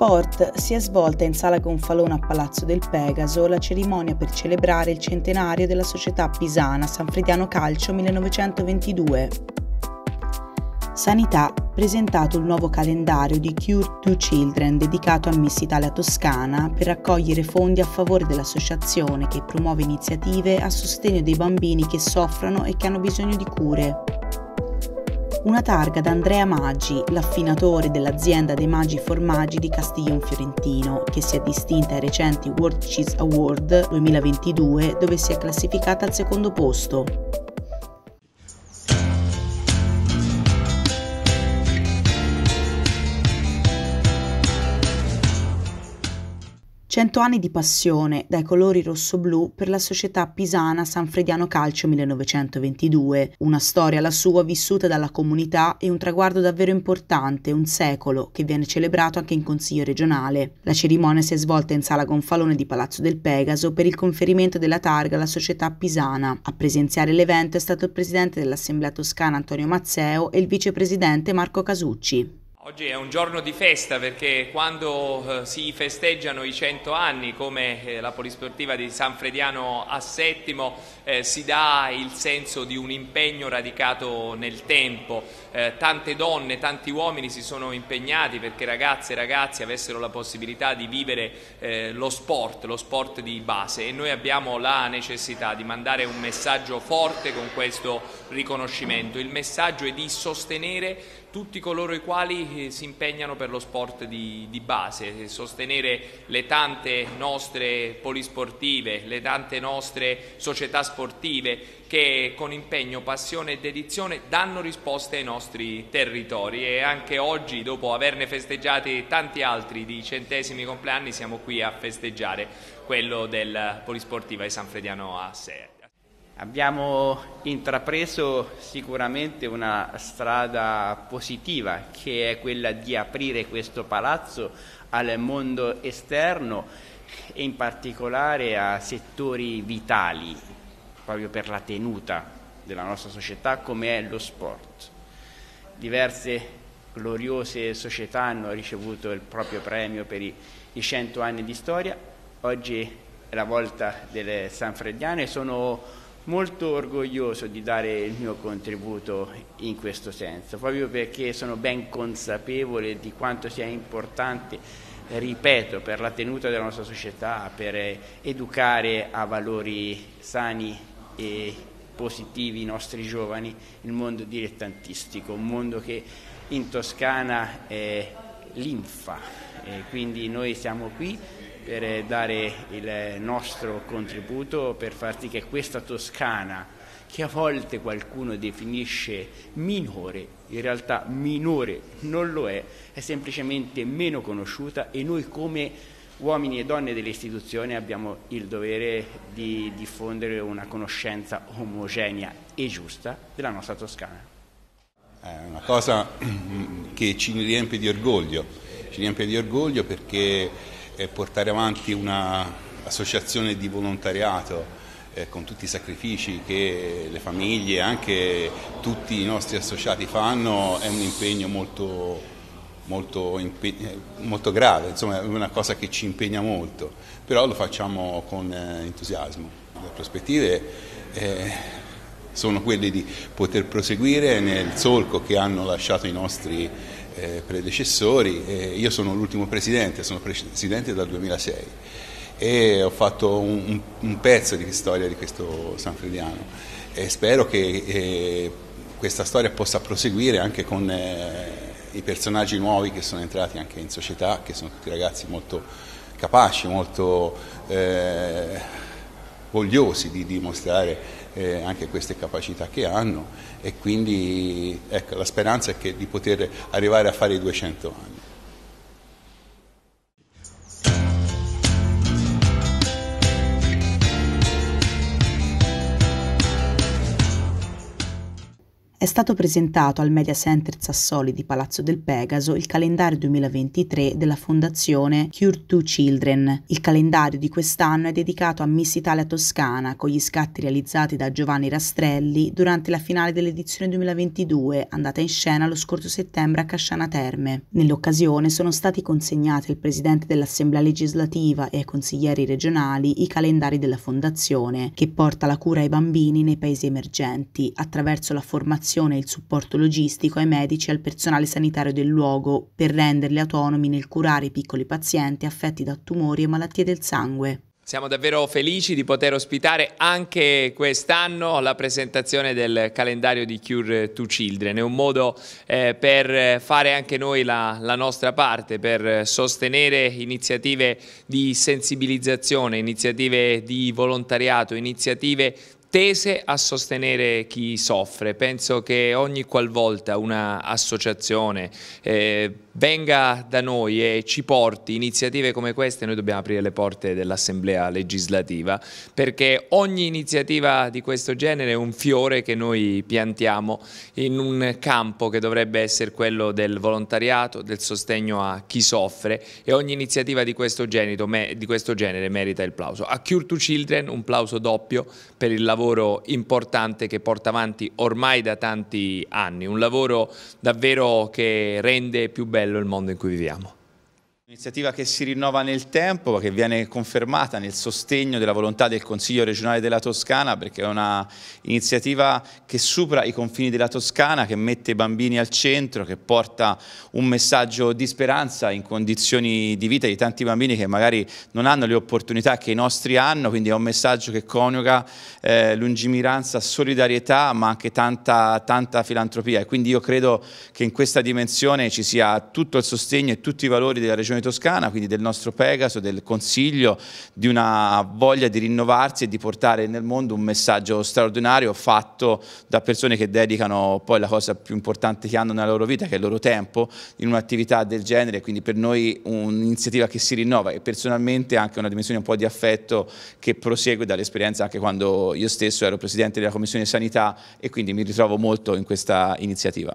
sport si è svolta in Sala Gonfalone a Palazzo del Pegaso la cerimonia per celebrare il centenario della società pisana Sanfrediano Calcio 1922. Sanità ha presentato il nuovo calendario di Cure to Children dedicato a Miss Italia Toscana per raccogliere fondi a favore dell'associazione che promuove iniziative a sostegno dei bambini che soffrono e che hanno bisogno di cure una targa da Andrea Maggi, l'affinatore dell'azienda dei Maggi Formaggi di Castiglion Fiorentino, che si è distinta ai recenti World Cheese Award 2022 dove si è classificata al secondo posto. Cento anni di passione dai colori rosso-blu per la società pisana Sanfrediano Calcio 1922, una storia la sua vissuta dalla comunità e un traguardo davvero importante, un secolo, che viene celebrato anche in Consiglio regionale. La cerimonia si è svolta in sala gonfalone di Palazzo del Pegaso per il conferimento della targa alla società pisana. A presenziare l'evento è stato il presidente dell'Assemblea Toscana Antonio Mazzeo e il vicepresidente Marco Casucci. Oggi è un giorno di festa perché quando eh, si festeggiano i 100 anni come eh, la polisportiva di San Frediano a Settimo eh, si dà il senso di un impegno radicato nel tempo. Eh, tante donne, tanti uomini si sono impegnati perché ragazze e ragazzi avessero la possibilità di vivere lo sport, lo sport di base e noi abbiamo la necessità di mandare un messaggio forte con questo riconoscimento. Il messaggio è di sostenere tutti coloro i quali eh, si impegnano per lo sport di, di, base, eh, sostenere le tante nostre polisportive, le tante nostre società sportive che con impegno, passione e dedizione danno risposte ai nostri territori e anche oggi dopo averne festeggiati tanti altri di centesimi compleanni siamo qui a festeggiare quello del Polisportiva di San Frediano a Sea. Abbiamo intrapreso sicuramente una strada positiva che è quella di aprire questo palazzo al mondo esterno e in particolare a settori vitali proprio per la tenuta della nostra società come è lo sport. Diverse gloriose società hanno ricevuto il proprio premio per i, i 100 anni di storia, oggi è la volta delle Sanfrediane, sono molto orgoglioso di dare il mio contributo in questo senso, proprio perché sono ben consapevole di quanto sia importante, ripeto, per la tenuta della nostra società, per educare a valori sani e positivi i nostri giovani, il mondo dilettantistico, un mondo che in Toscana è linfa, e quindi noi siamo qui per dare il nostro contributo per far sì che questa Toscana, che a volte qualcuno definisce minore, in realtà minore non lo è, è semplicemente meno conosciuta e noi come uomini e donne delle istituzioni abbiamo il dovere di diffondere una conoscenza omogenea e giusta della nostra Toscana. È una cosa che ci riempie di orgoglio, ci riempie di orgoglio perché eh, portare avanti un'associazione di volontariato eh, con tutti i sacrifici che le famiglie e anche tutti i nostri associati fanno è un impegno molto, molto, molto grave, insomma è una cosa che ci impegna molto, però lo facciamo con eh, entusiasmo. Le prospettive eh, sono quelle di poter proseguire nel solco che hanno lasciato i nostri eh, predecessori, eh, io sono l'ultimo presidente, sono presidente dal 2006 e ho fatto un, un pezzo di storia di questo Sanfrediano e spero che eh, questa storia possa proseguire anche con eh, i personaggi nuovi che sono entrati anche in società, che sono tutti ragazzi molto capaci, molto eh, vogliosi di dimostrare eh, anche queste capacità che hanno e quindi ecco, la speranza è che, di poter arrivare a fare i 200 anni. è stato presentato al Media Center Sassoli di Palazzo del Pegaso il calendario 2023 della fondazione Cure to Children. Il calendario di quest'anno è dedicato a Miss Italia Toscana con gli scatti realizzati da Giovanni Rastrelli durante la finale dell'edizione 2022 andata in scena lo scorso settembre a Casciana Terme. Nell'occasione sono stati consegnati al Presidente dell'Assemblea legislativa e ai consiglieri regionali i calendari della fondazione che porta la cura ai bambini nei paesi emergenti attraverso la formazione formazione e il supporto logistico ai medici e al personale sanitario del luogo per renderli autonomi nel curare i piccoli pazienti affetti da tumori e malattie del sangue. Siamo davvero felici di poter ospitare anche quest'anno la presentazione del calendario di Cure to Children. È un modo eh, per fare anche noi la, la, nostra parte, per sostenere iniziative di sensibilizzazione, iniziative di volontariato, iniziative tese a sostenere chi soffre. Penso che ogni qualvolta un'associazione eh, venga da noi e ci porti iniziative come queste, noi dobbiamo aprire le porte dell'Assemblea legislativa perché ogni iniziativa di questo genere è un fiore che noi piantiamo in un campo che dovrebbe essere quello del volontariato, del sostegno a chi soffre e ogni iniziativa di questo genere, di questo genere merita il plauso. A Cure to Children un plauso doppio per il lavoro importante che porta avanti ormai da tanti anni, un lavoro davvero che rende più bello Le il mondo in cui viviamo. Un'iniziativa che si rinnova nel tempo, che viene confermata nel sostegno della volontà del Consiglio regionale della Toscana, perché è un'iniziativa che supera i confini della Toscana, che mette i bambini al centro, che porta un messaggio di speranza in condizioni di vita di tanti bambini che magari non hanno le opportunità che i nostri hanno, quindi è un messaggio che coniuga eh, lungimiranza, solidarietà, ma anche tanta, tanta filantropia. E quindi io credo che in questa dimensione ci sia tutto il sostegno e tutti i valori della regione Toscana, quindi del nostro Pegaso, del Consiglio, di una voglia di rinnovarsi e di portare nel mondo un messaggio straordinario fatto da persone che dedicano poi la cosa più importante che hanno nella loro vita, che è il loro tempo, in un'attività del genere, quindi per noi un'iniziativa che si rinnova e personalmente anche una dimensione un po' di affetto che prosegue dall'esperienza anche quando io stesso ero Presidente della Commissione Sanità e quindi mi ritrovo molto in questa iniziativa.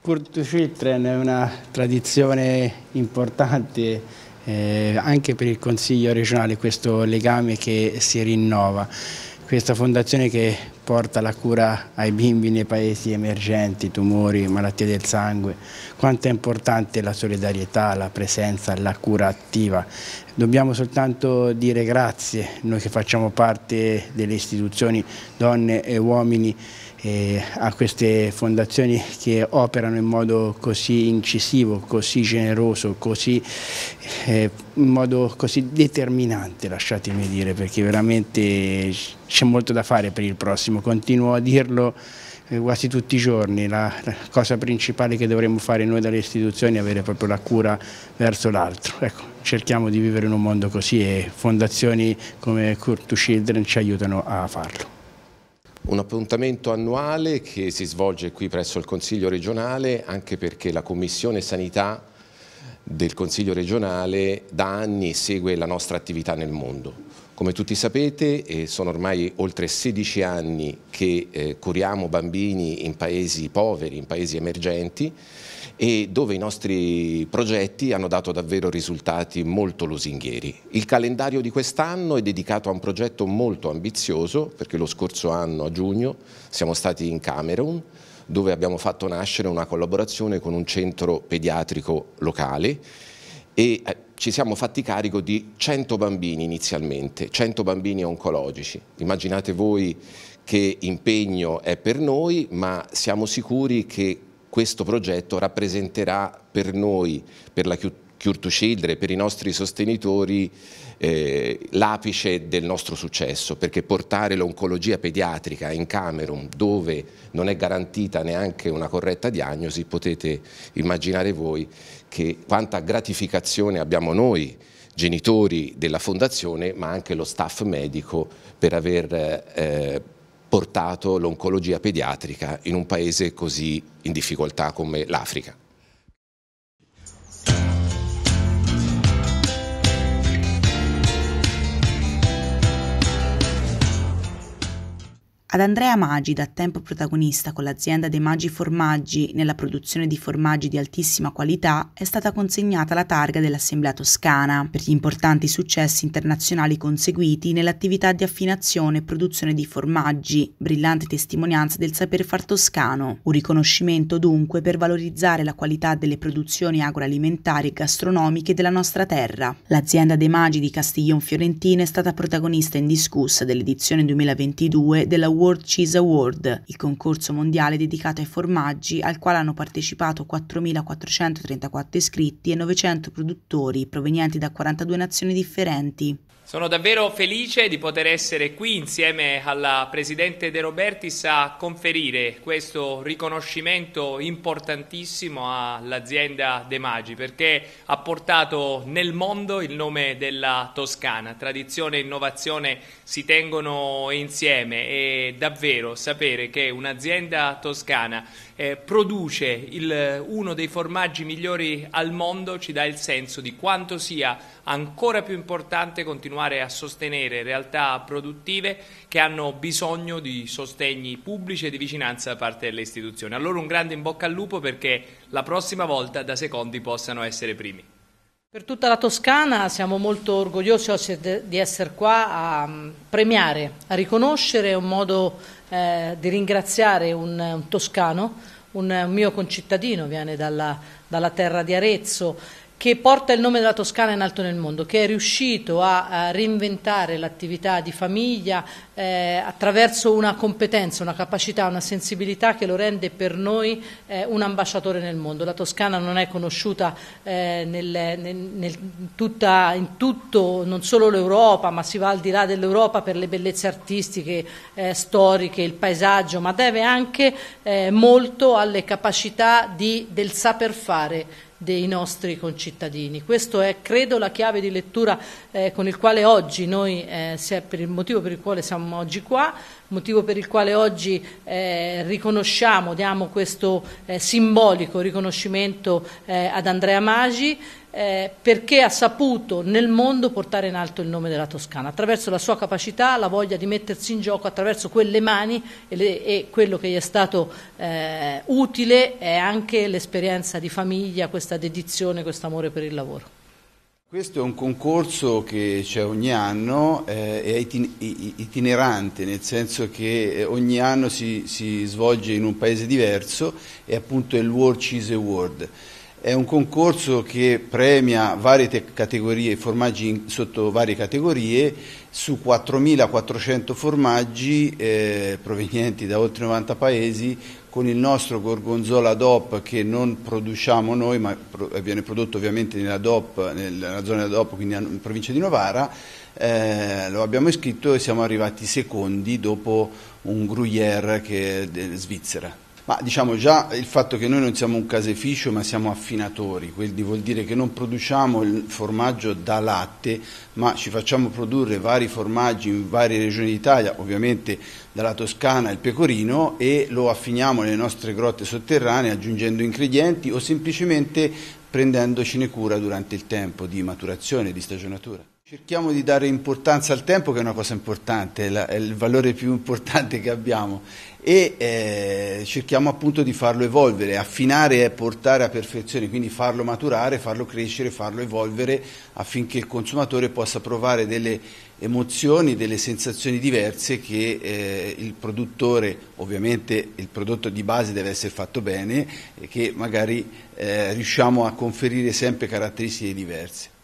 Kurtuschiltren è una tradizione importante eh, anche per il Consiglio regionale, questo legame che si rinnova. Questa fondazione che porta la cura ai bimbi nei paesi emergenti, tumori, malattie del sangue. Quanto è importante la solidarietà, la presenza, la cura attiva. Dobbiamo soltanto dire grazie, noi che facciamo parte delle istituzioni, donne e uomini, eh, a queste fondazioni che operano in modo così incisivo, così generoso, così, eh, in modo così determinante, lasciatemi dire, perché veramente c'è molto da fare per il prossimo, continuo a dirlo eh, quasi tutti i giorni, la, cosa principale che dovremmo fare noi dalle istituzioni è avere proprio la cura verso l'altro. Ecco, cerchiamo di vivere in un mondo così e fondazioni come Cure Children ci aiutano a farlo. Un appuntamento annuale che si svolge qui presso il Consiglio regionale anche perché la Commissione Sanità del Consiglio regionale da anni segue la nostra attività nel mondo. Come tutti sapete eh, sono ormai oltre 16 anni che eh, curiamo bambini in paesi poveri, in paesi emergenti e dove i nostri progetti hanno dato davvero risultati molto lusinghieri. Il calendario di quest'anno è dedicato a un progetto molto ambizioso perché lo scorso anno a giugno siamo stati in Camerun dove abbiamo fatto nascere una collaborazione con un centro pediatrico locale e eh, ci siamo fatti carico di 100 bambini inizialmente, 100 bambini oncologici. Immaginate voi che impegno è per noi, ma siamo sicuri che questo progetto rappresenterà per noi, per la, Cure to Children, per i nostri sostenitori eh, l'apice del nostro successo, perché portare l'oncologia pediatrica in Camerun, dove non è garantita neanche una corretta diagnosi, potete immaginare voi che quanta gratificazione abbiamo noi genitori della fondazione, ma anche lo staff medico per aver eh, portato l'oncologia pediatrica in un paese così in difficoltà come l'Africa. Ad Andrea Magi, da tempo protagonista con l'azienda dei Magi Formaggi nella produzione di formaggi di altissima qualità, è stata consegnata la targa dell'Assemblea Toscana per gli importanti successi internazionali conseguiti nell'attività di affinazione e produzione di formaggi, brillante testimonianza del saper far toscano, un riconoscimento dunque per valorizzare la qualità delle produzioni agroalimentari e gastronomiche della nostra terra. L'azienda dei Magi di Castiglion Fiorentino è stata protagonista indiscussa dell'edizione 2022 della World Cheese Award, il concorso mondiale dedicato ai formaggi al quale hanno partecipato 4.434 iscritti e 900 produttori provenienti da 42 nazioni differenti. Sono davvero felice di poter essere qui insieme alla Presidente De Robertis a conferire questo riconoscimento importantissimo all'azienda De Magi perché ha portato nel mondo il nome della Toscana. Tradizione e innovazione si tengono insieme e davvero sapere che un'azienda toscana eh, produce il, uno dei formaggi migliori al mondo ci dà il senso di quanto sia ancora più importante continuare a sostenere realtà produttive che hanno bisogno di sostegni pubblici e di vicinanza da parte delle istituzioni. Allora un grande in bocca al lupo perché la prossima volta da secondi possano essere primi. Per tutta la Toscana siamo molto orgogliosi di essere qua a mm, premiare, a riconoscere un modo eh, di ringraziare un, un toscano, un, un mio concittadino, viene dalla, dalla terra di Arezzo che porta il nome della Toscana in alto nel mondo, che è riuscito a, a reinventare l'attività di famiglia eh, attraverso una competenza, una capacità, una sensibilità che lo rende per noi eh, un ambasciatore nel mondo. La Toscana non è conosciuta eh, nel, nel, nel tutta, in tutto, non solo l'Europa, ma si va al di là dell'Europa per le bellezze artistiche, eh, storiche, il paesaggio, ma deve anche eh, molto alle capacità di, del saper fare dei nostri concittadini. Questa è, credo, la chiave di lettura eh, con il quale oggi noi, eh, per il motivo per il quale siamo oggi qua, motivo per il quale oggi eh, riconosciamo, diamo questo eh, simbolico riconoscimento eh, ad Andrea Magi. Eh, perché ha saputo nel mondo portare in alto il nome della Toscana, attraverso la sua capacità, la voglia di mettersi in gioco, attraverso quelle mani e, le, e quello che gli è stato eh, utile è anche l'esperienza di famiglia, questa dedizione, questo amore per il lavoro. Questo è un concorso che c'è ogni anno, eh, è itinerante, nel senso che eh, ogni anno si, si, svolge in un paese diverso è appunto il World Cheese Award. È un concorso che premia varie categorie, formaggi in, sotto varie categorie su 4.400 formaggi eh, provenienti da oltre 90 paesi con il nostro gorgonzola DOP che non produciamo noi ma eh, viene prodotto ovviamente nella, DOP, nella zona della DOP, quindi in provincia di Novara, eh, lo abbiamo iscritto e siamo arrivati secondi dopo un Gruyère che è svizzera. Ma diciamo già il fatto che noi non siamo un caseificio ma siamo affinatori, quindi vuol dire che non produciamo il formaggio da latte ma ci facciamo produrre vari formaggi in varie regioni d'Italia, ovviamente dalla Toscana il pecorino e lo affiniamo nelle nostre grotte sotterranee aggiungendo ingredienti o semplicemente prendendocene cura durante il tempo di maturazione, di stagionatura. Cerchiamo di dare importanza al tempo che è una cosa importante, è il valore più importante che abbiamo e eh, cerchiamo appunto di farlo evolvere, affinare e portare a perfezione, quindi farlo maturare, farlo crescere, farlo evolvere affinché il consumatore possa provare delle emozioni, delle sensazioni diverse che eh, il produttore, ovviamente il prodotto di base deve essere fatto bene e che magari eh, riusciamo a conferire sempre caratteristiche diverse.